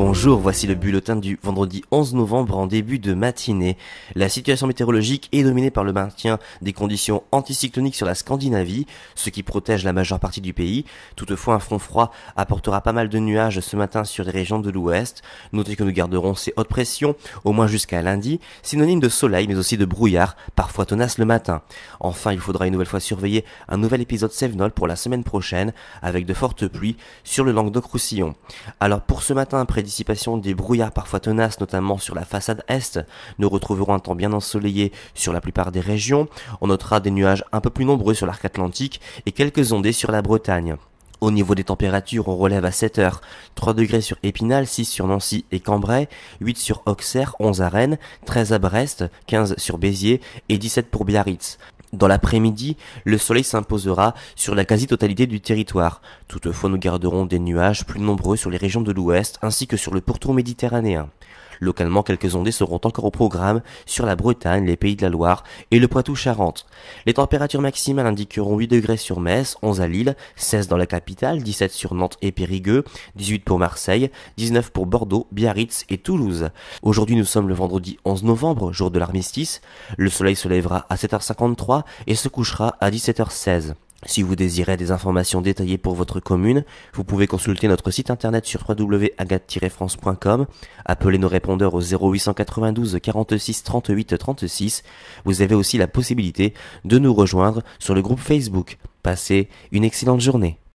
Bonjour, voici le bulletin du vendredi 11 novembre en début de matinée. La situation météorologique est dominée par le maintien des conditions anticycloniques sur la Scandinavie, ce qui protège la majeure partie du pays. Toutefois, un front froid apportera pas mal de nuages ce matin sur les régions de l'ouest. Notez que nous garderons ces hautes pressions, au moins jusqu'à lundi, synonyme de soleil mais aussi de brouillard, parfois tenace le matin. Enfin, il faudra une nouvelle fois surveiller un nouvel épisode Sevenol pour la semaine prochaine, avec de fortes pluies sur le Languedoc-Roussillon. Alors pour ce matin, dissipation des brouillards parfois tenaces, notamment sur la façade est. Nous retrouverons un temps bien ensoleillé sur la plupart des régions. On notera des nuages un peu plus nombreux sur l'arc atlantique et quelques ondées sur la Bretagne. Au niveau des températures, on relève à 7 heures. 3 degrés sur Épinal, 6 sur Nancy et Cambrai, 8 sur Auxerre, 11 à Rennes, 13 à Brest, 15 sur Béziers et 17 pour Biarritz. Dans l'après-midi, le soleil s'imposera sur la quasi-totalité du territoire. Toutefois, nous garderons des nuages plus nombreux sur les régions de l'ouest ainsi que sur le pourtour méditerranéen. Localement, quelques ondées seront encore au programme sur la Bretagne, les Pays de la Loire et le Poitou-Charentes. Les températures maximales indiqueront 8 degrés sur Metz, 11 à Lille, 16 dans la capitale, 17 sur Nantes et Périgueux, 18 pour Marseille, 19 pour Bordeaux, Biarritz et Toulouse. Aujourd'hui, nous sommes le vendredi 11 novembre, jour de l'armistice. Le soleil se lèvera à 7h53 et se couchera à 17h16. Si vous désirez des informations détaillées pour votre commune, vous pouvez consulter notre site internet sur wwwagat francecom appeler nos répondeurs au 0892 46 38 36. Vous avez aussi la possibilité de nous rejoindre sur le groupe Facebook. Passez une excellente journée.